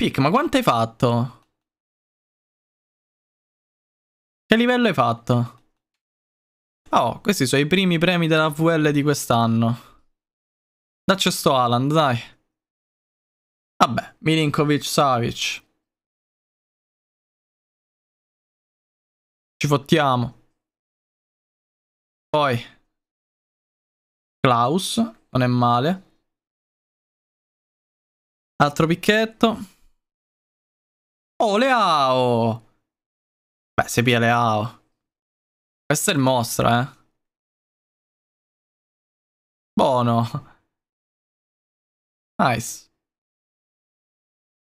Pic, ma quanto hai fatto? Che livello hai fatto? Oh, questi sono i primi premi della VL di quest'anno. Dacci sto Alan, dai. Vabbè, Milinkovic Savic. Ci fottiamo. Poi. Klaus, non è male. Altro picchetto. Oh, Leao! Beh, se pia Leao. Questo è il mostro, eh. Buono. Nice.